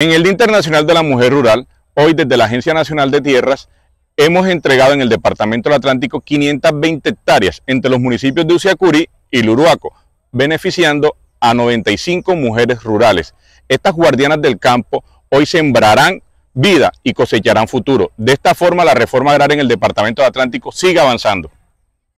En el Día Internacional de la Mujer Rural, hoy desde la Agencia Nacional de Tierras, hemos entregado en el Departamento del Atlántico 520 hectáreas entre los municipios de Uciacurí y Luruaco, beneficiando a 95 mujeres rurales. Estas guardianas del campo hoy sembrarán vida y cosecharán futuro. De esta forma, la reforma agraria en el Departamento del Atlántico sigue avanzando.